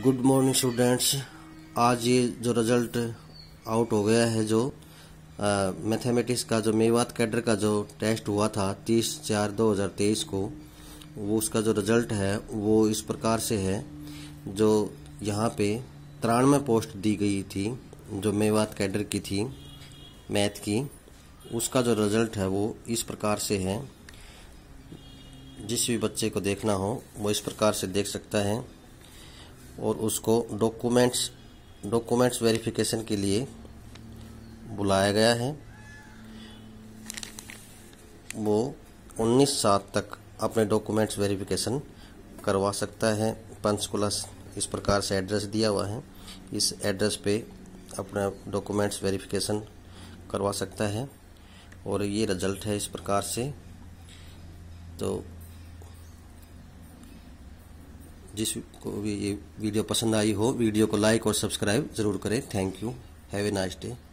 good morning students आज ये जो रिजल्ट आउट हो गया है जो मैथमेटिक्स का जो मेवात कैडर का जो टेस्ट हुआ था 30 चार 2023 को वो उसका जो रिजल्ट है वो इस प्रकार से है जो यहाँ पे तिरानवे पोस्ट दी गई थी जो मेवात कैडर की थी मैथ की उसका जो रिजल्ट है वो इस प्रकार से है जिस भी बच्चे को देखना हो वो इस प्रकार से देख सकता है और उसको डॉक्यूमेंट्स डॉक्यूमेंट्स वेरिफिकेशन के लिए बुलाया गया है वो 19 सात तक अपने डॉक्यूमेंट्स वेरिफिकेशन करवा सकता है पंचकुला इस प्रकार से एड्रेस दिया हुआ है इस एड्रेस पे अपना डॉक्यूमेंट्स वेरिफिकेशन करवा सकता है और ये रिजल्ट है इस प्रकार से तो जिसको भी ये वीडियो पसंद आई हो वीडियो को लाइक और सब्सक्राइब ज़रूर करें thank you have a nice day